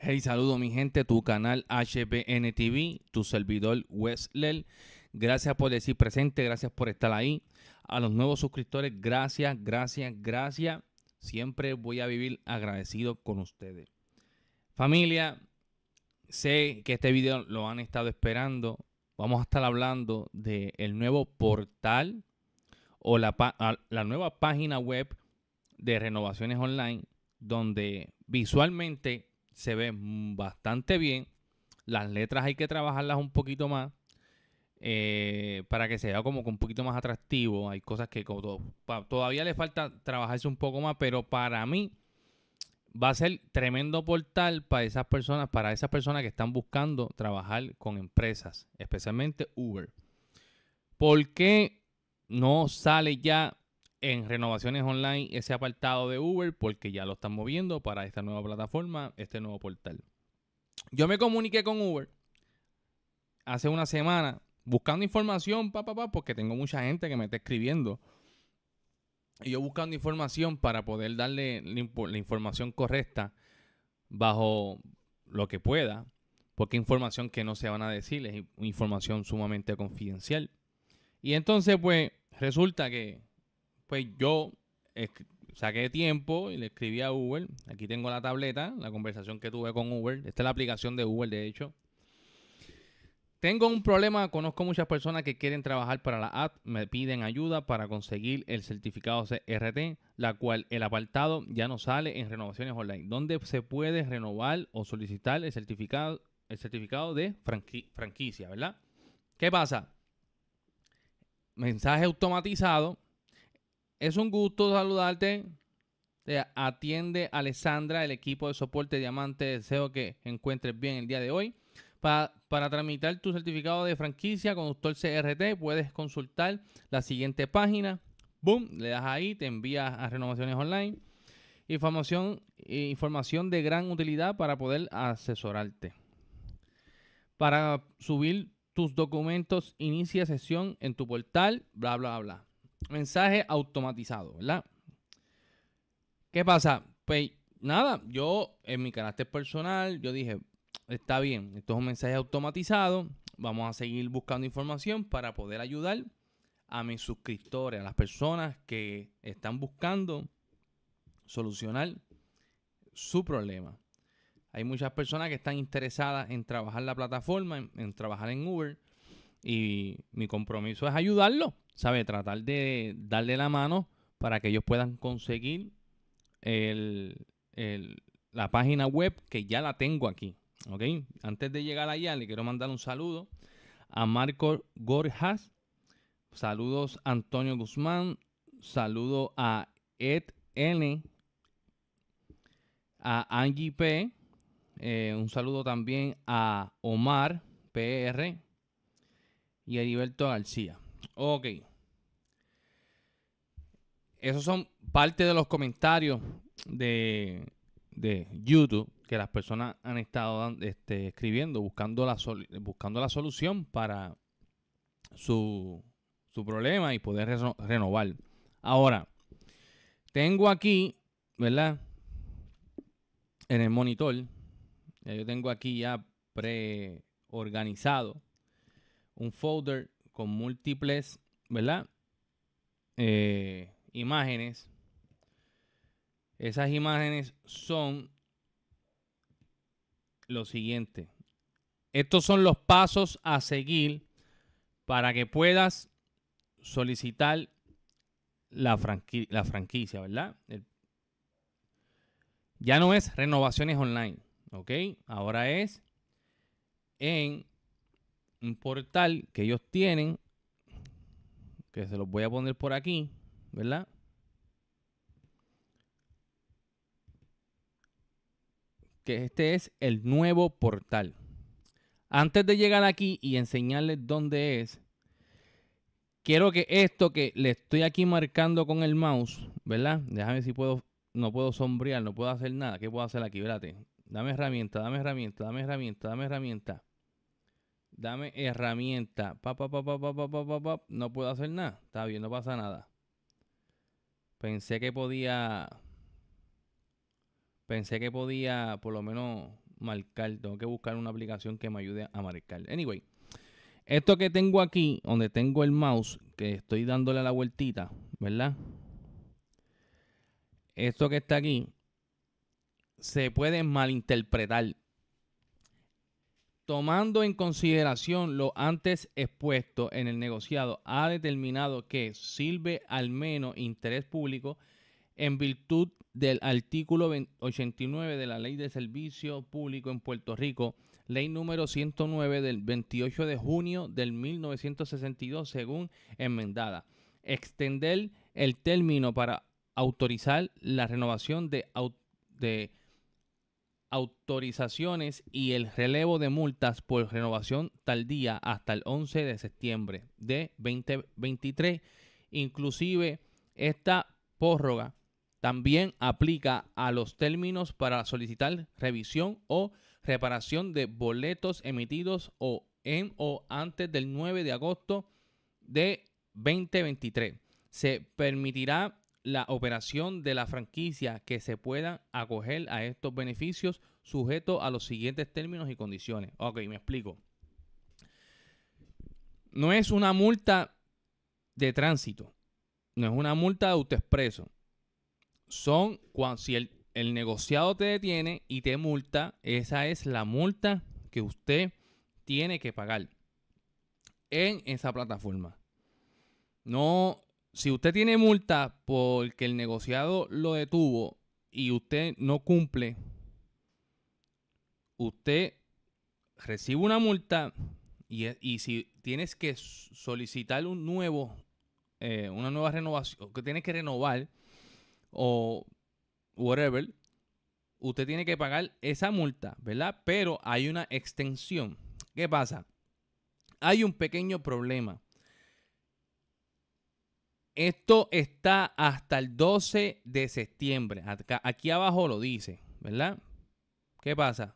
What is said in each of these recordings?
Hey, saludo mi gente, tu canal HBN TV, tu servidor Wesley. Gracias por decir presente, gracias por estar ahí. A los nuevos suscriptores, gracias, gracias, gracias. Siempre voy a vivir agradecido con ustedes. Familia, sé que este video lo han estado esperando. Vamos a estar hablando del nuevo portal o la, la nueva página web de renovaciones online, donde visualmente se ve bastante bien. Las letras hay que trabajarlas un poquito más eh, para que sea como que un poquito más atractivo. Hay cosas que todavía le falta trabajarse un poco más, pero para mí va a ser tremendo portal para esas personas, para esas personas que están buscando trabajar con empresas, especialmente Uber. ¿Por qué no sale ya en renovaciones online ese apartado de Uber porque ya lo están moviendo para esta nueva plataforma, este nuevo portal. Yo me comuniqué con Uber hace una semana buscando información, papá, porque tengo mucha gente que me está escribiendo. Y yo buscando información para poder darle la información correcta bajo lo que pueda, porque información que no se van a decir es información sumamente confidencial. Y entonces, pues, resulta que pues yo saqué tiempo y le escribí a Uber. Aquí tengo la tableta, la conversación que tuve con Uber. Esta es la aplicación de Google, de hecho. Tengo un problema, conozco muchas personas que quieren trabajar para la app, me piden ayuda para conseguir el certificado CRT, la cual el apartado ya no sale en renovaciones online, ¿Dónde se puede renovar o solicitar el certificado, el certificado de franquicia, ¿verdad? ¿Qué pasa? Mensaje automatizado es un gusto saludarte. atiende Alessandra, el equipo de soporte Diamante. Deseo que encuentres bien el día de hoy. Para, tramitar tu certificado de franquicia, conductor CRT, puedes consultar la siguiente página. Boom, le das ahí, te envía a Renovaciones Online. Información, información de gran utilidad para poder asesorarte. Para subir tus documentos, inicia sesión en tu portal, bla, bla, bla mensaje automatizado, ¿verdad? ¿Qué pasa? Pues nada, yo en mi carácter personal, yo dije, está bien, esto es un mensaje automatizado, vamos a seguir buscando información para poder ayudar a mis suscriptores, a las personas que están buscando solucionar su problema. Hay muchas personas que están interesadas en trabajar la plataforma, en, en trabajar en Uber, y mi compromiso es ayudarlo, ¿sabe? Tratar de darle la mano para que ellos puedan conseguir la página web que ya la tengo aquí. ¿Ok? Antes de llegar allá, le quiero mandar un saludo a Marco Gorjas. Saludos Antonio Guzmán. Saludo a Ed N. A Angie P. Eh, un saludo también a Omar PR y Heriberto García. Ok. Esos son parte de los comentarios de, YouTube que las personas han estado este, escribiendo, buscando la, buscando la solución para su, problema y poder renovar. Ahora, tengo aquí, ¿verdad? En el monitor, yo tengo aquí ya preorganizado un folder con múltiples, ¿verdad? Eh, imágenes. Esas imágenes son lo siguiente. Estos son los pasos a seguir para que puedas solicitar la, franquicia, ¿verdad? ya no es renovaciones online, ¿ok? Ahora es en un portal que ellos tienen, que se los voy a poner por aquí, ¿verdad? Que este es el nuevo portal. Antes de llegar aquí y enseñarles dónde es, quiero que esto que le estoy aquí marcando con el mouse, ¿verdad? Déjame si puedo, no puedo sombrear, no puedo hacer nada. ¿Qué puedo hacer aquí? Vérate Dame herramienta, dame herramienta, dame herramienta, dame herramienta. Dame herramienta. no puedo hacer nada. Está bien, no pasa nada. Pensé que podía. Pensé que podía por lo menos marcar. Tengo que buscar una aplicación que me ayude a marcar. Anyway, esto que tengo aquí, donde tengo el mouse, que estoy dándole la vueltita, ¿verdad? Esto que está aquí se puede malinterpretar tomando en consideración lo antes expuesto en el negociado, ha determinado que sirve al menos interés público en virtud del artículo 89 de la Ley de Servicio Público en Puerto Rico, ley número 109 del 28 de junio del 1962, según enmendada. Extender el término para autorizar la renovación de, de autorizaciones y el relevo de multas por renovación tal día hasta el 11 de septiembre de 2023. Inclusive esta prórroga también aplica a los términos para solicitar revisión o reparación de boletos emitidos o en o antes del 9 de agosto de 2023. Se permitirá la operación de la franquicia que se pueda acoger a estos beneficios sujeto a los siguientes términos y condiciones. Ok, me explico. No es una multa de tránsito, no es una multa de autoexpreso. Son cuando si el, el negociado te detiene y te multa, esa es la multa que usted tiene que pagar en esa plataforma. No si usted tiene multa porque el negociado lo detuvo y usted no cumple, usted recibe una multa y, si tienes que solicitar un nuevo, eh, una nueva renovación, que tienes que renovar o whatever, usted tiene que pagar esa multa, ¿verdad? Pero hay una extensión. ¿Qué pasa? Hay un pequeño problema. Esto está hasta el 12 de septiembre. Aquí abajo lo dice, ¿verdad? ¿Qué pasa?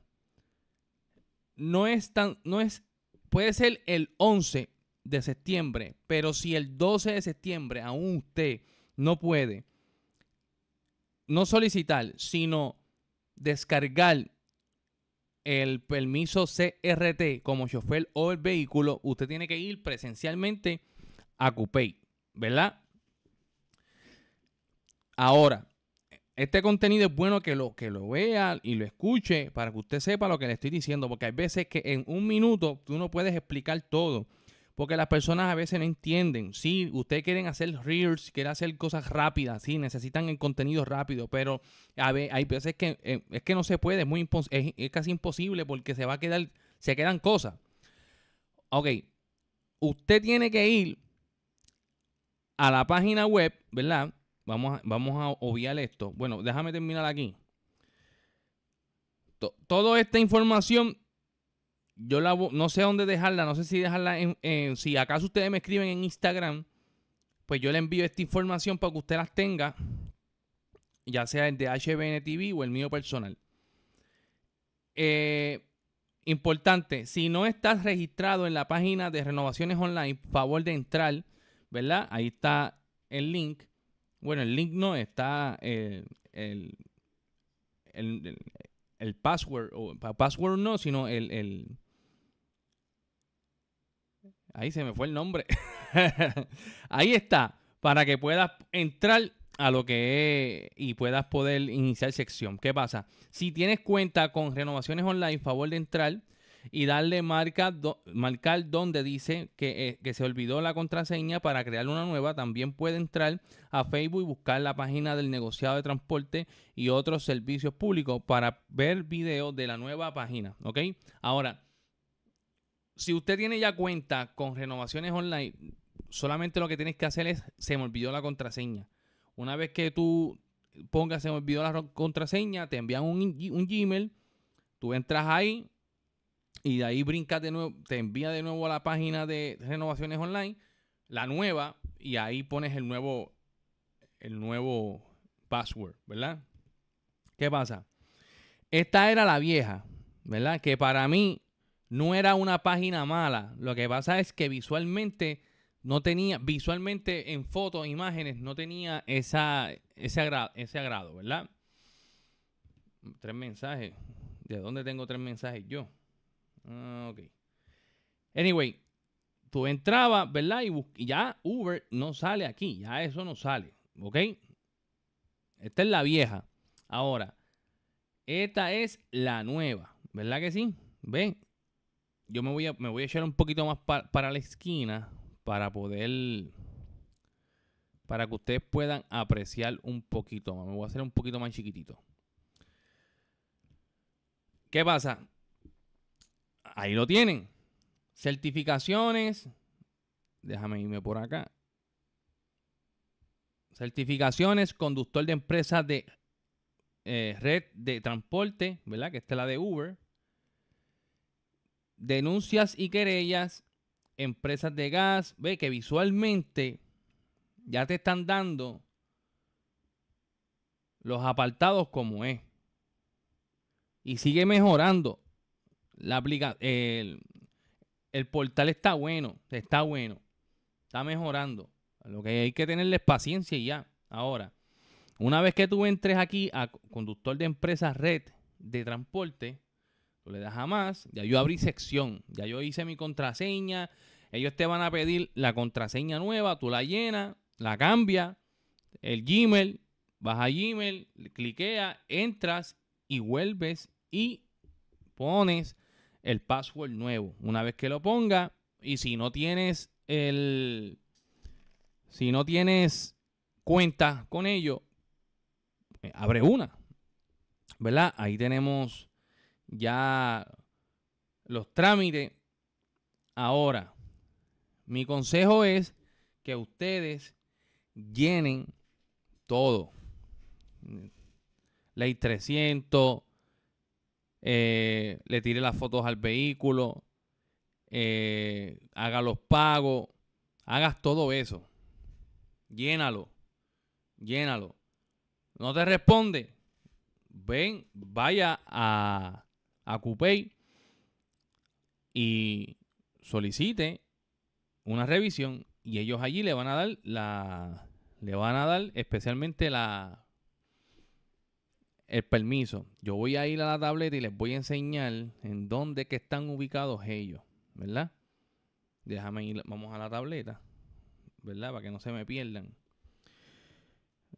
No es tan, no es, puede ser el 11 de septiembre, pero si el 12 de septiembre aún usted no puede, no solicitar, sino descargar el permiso CRT como chofer o el vehículo, usted tiene que ir presencialmente a Cupey, ¿verdad? Ahora, este contenido es bueno que lo, que lo vea y lo escuche para que usted sepa lo que le estoy diciendo, porque hay veces que en un minuto tú no puedes explicar todo, porque las personas a veces no entienden. Sí, ustedes quieren hacer reels, quieren hacer cosas rápidas, sí, necesitan el contenido rápido, pero a hay veces que eh, es que no se puede, es, muy es, casi imposible porque se va a quedar, se quedan cosas. Ok, usted tiene que ir a la página web, ¿verdad? vamos a, obviar esto. Bueno, déjame terminar aquí. toda esta información, yo la no sé dónde dejarla, no sé si dejarla en, si acaso ustedes me escriben en Instagram, pues yo le envío esta información para que usted las tenga, ya sea el de HBN TV o el mío personal. Eh, importante, si no estás registrado en la página de Renovaciones Online, favor de entrar, ¿verdad? Ahí está el link. Bueno, el link no está el, el, el, el password, o password no, sino el, Ahí se me fue el nombre. Ahí está, para que puedas entrar a lo que es y puedas poder iniciar sección. ¿Qué pasa? Si tienes cuenta con renovaciones online, favor de entrar y darle marca, marcar donde dice eh, que, se olvidó la contraseña para crear una nueva. También puede entrar a Facebook y buscar la página del negociado de transporte y otros servicios públicos para ver videos de la nueva página. ¿Ok? Ahora, si usted tiene ya cuenta con renovaciones online, solamente lo que tienes que hacer es se me olvidó la contraseña. Una vez que tú pongas se me olvidó la contraseña, te envían un, un Gmail, tú entras ahí, y de ahí brincas de nuevo, te envía de nuevo a la página de renovaciones online, la nueva, y ahí pones el nuevo, el nuevo password, ¿verdad? ¿Qué pasa? Esta era la vieja, ¿verdad? Que para mí no era una página mala. Lo que pasa es que visualmente no tenía, visualmente en fotos, imágenes, no tenía esa, ese, ese agrado, ¿verdad? Tres mensajes. ¿De dónde tengo tres mensajes yo? Ah, ok. Anyway, tú entraba, ¿verdad? Y, ya Uber no sale aquí, ya eso no sale, ¿ok? Esta es la vieja. Ahora, esta es la nueva, ¿verdad que sí? ¿Ven? Yo me voy a, me voy a echar un poquito más para la esquina para poder, para que ustedes puedan apreciar un poquito más. Me voy a hacer un poquito más chiquitito. ¿Qué pasa? ahí lo tienen. Certificaciones. Déjame irme por acá. Certificaciones, conductor de empresas de eh, red de transporte, ¿verdad? Que esta es la de Uber. Denuncias y querellas, empresas de gas. Ve que visualmente ya te están dando los apartados como es. Y sigue mejorando. La aplica, el, portal está bueno, está bueno, está mejorando. Lo que hay que tenerles paciencia y ya. Ahora, una vez que tú entres aquí a conductor de empresas red de transporte, tú le das a más, ya yo abrí sección, ya yo hice mi contraseña, ellos te van a pedir la contraseña nueva, tú la llenas, la cambias, el Gmail, vas a Gmail, cliquea, entras y vuelves y pones el password nuevo. Una vez que lo ponga, y si no tienes el. Si no tienes cuenta con ello, eh, abre una. ¿Verdad? Ahí tenemos ya los trámites. Ahora, mi consejo es que ustedes llenen todo. Ley 300, eh, le tire las fotos al vehículo, eh, haga los pagos, hagas todo eso. Llénalo, llénalo. No te responde. Ven, vaya a, a y solicite una revisión y ellos allí le van a dar la le van a dar especialmente la el permiso. Yo voy a ir a la tableta y les voy a enseñar en dónde que están ubicados ellos, ¿verdad? Déjame ir, vamos a la tableta, ¿verdad? Para que no se me pierdan.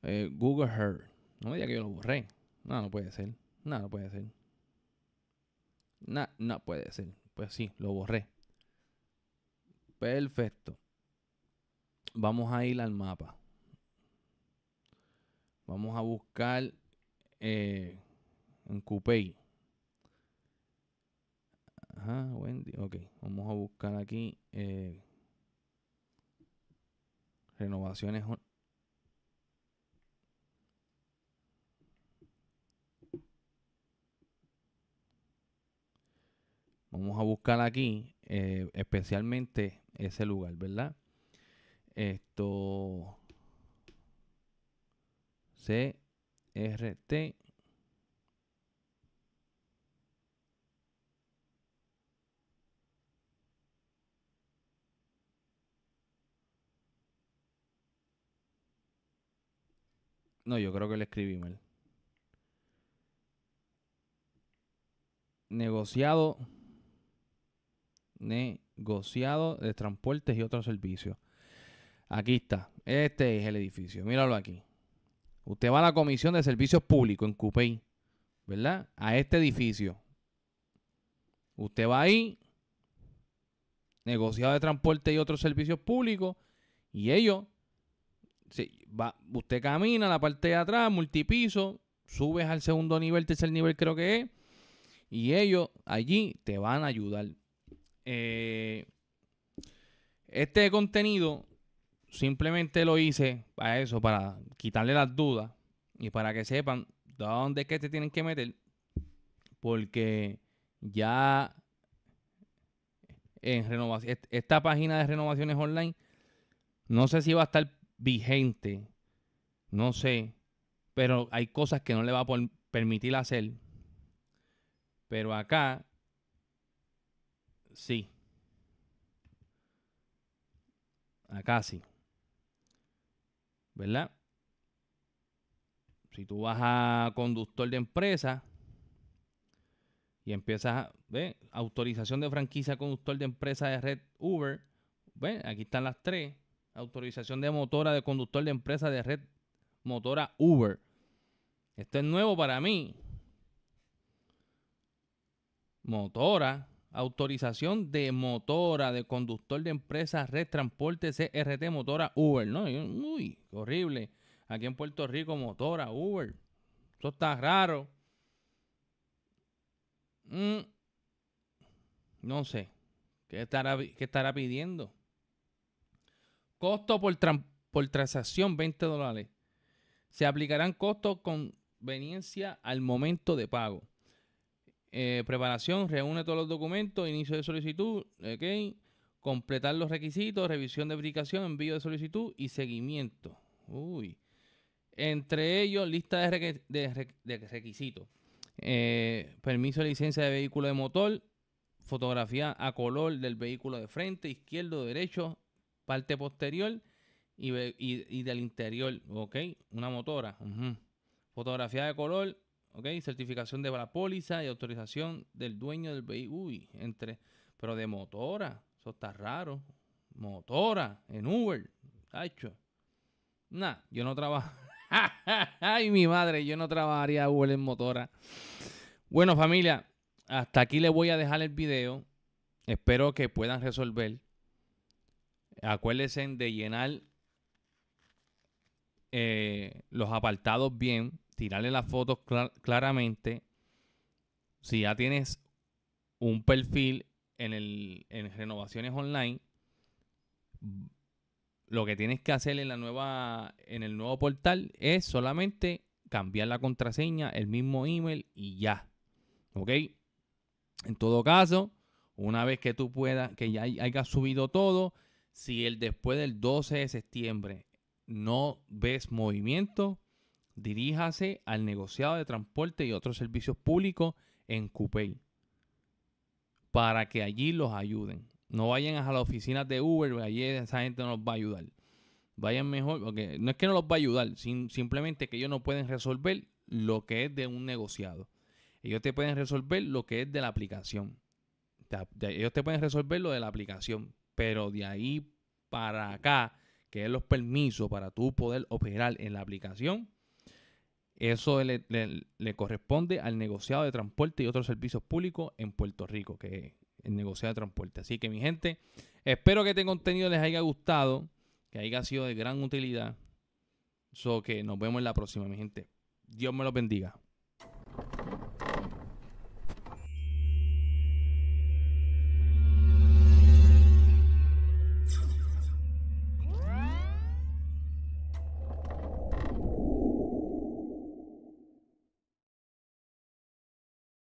Eh, Google Earth. No me diga que yo lo borré. No, no puede ser. No, no puede ser. No, no puede ser. Pues sí, lo borré. Perfecto. Vamos a ir al mapa. Vamos a buscar eh, en Coupey. Wendy. Ok, vamos a buscar aquí eh, renovaciones. Vamos a buscar aquí eh, especialmente ese lugar, ¿verdad? Esto. C RT. No, yo creo que le escribí mal. Negociado. Negociado de transportes y otros servicios. Aquí está. Este es el edificio. Míralo aquí. Usted va a la Comisión de Servicios Públicos en Cupey, ¿verdad? A este edificio. Usted va ahí, negociado de transporte y otros servicios públicos, y ellos, si va, usted camina a la parte de atrás, multipiso, subes al segundo nivel, tercer nivel creo que es, y ellos allí te van a ayudar. Eh, este contenido Simplemente lo hice para eso, para quitarle las dudas y para que sepan dónde es que te tienen que meter. Porque ya en renovación, esta página de renovaciones online, no sé si va a estar vigente, no sé, pero hay cosas que no le va a permitir hacer. Pero acá, sí. Acá sí. ¿verdad? Si tú vas a conductor de empresa y empiezas, ¿ves? Autorización de franquicia conductor de empresa de red Uber, ven, Aquí están las tres. Autorización de motora de conductor de empresa de red motora Uber. Esto es nuevo para mí. Motora autorización de motora, de conductor de empresa Red Transporte CRT Motora Uber, ¿no? Uy, horrible. Aquí en Puerto Rico, motora Uber. Eso está raro. Mm, no sé. ¿Qué estará, estará pidiendo? Costo por, por transacción, 20 dólares. Se aplicarán costos conveniencia al momento de pago. Eh, preparación, reúne todos los documentos, inicio de solicitud, ok. Completar los requisitos, revisión de aplicación, envío de solicitud y seguimiento. Uy. Entre ellos, lista de, requisitos. Eh, permiso de licencia de vehículo de motor, fotografía a color del vehículo de frente, izquierdo, derecho, parte posterior y, del interior, ¿ok? Una motora. Fotografía de color, ¿ok? Certificación de la póliza y autorización del dueño del vehículo. entre, pero de motora, eso está raro. Motora, en Uber, hecho. Nah, yo no trabajo. Ay, mi madre, yo no trabajaría Uber en motora. Bueno, familia, hasta aquí les voy a dejar el video. Espero que puedan resolver. Acuérdense de llenar eh, los apartados bien tirarle las fotos claramente. Si ya tienes un perfil en, el, en renovaciones online, lo que tienes que hacer en la nueva en el nuevo portal es solamente cambiar la contraseña, el mismo email y ya. ¿Ok? En todo caso, una vez que tú puedas, que ya hayas subido todo, si el después del 12 de septiembre no ves movimiento, Diríjase al negociado de transporte y otros servicios públicos en Coupey para que allí los ayuden. No vayan a las oficinas de Uber, allí esa gente no los va a ayudar. Vayan mejor, porque no es que no los va a ayudar, simplemente que ellos no pueden resolver lo que es de un negociado. Ellos te pueden resolver lo que es de la aplicación. Ellos te pueden resolver lo de la aplicación, pero de ahí para acá, que es los permisos para tú poder operar en la aplicación, eso le, corresponde al negociado de transporte y otros servicios públicos en Puerto Rico, que es el negociado de transporte. Así que mi gente, espero que este contenido les haya gustado, que haya sido de gran utilidad. So que nos vemos en la próxima, mi gente. Dios me los bendiga.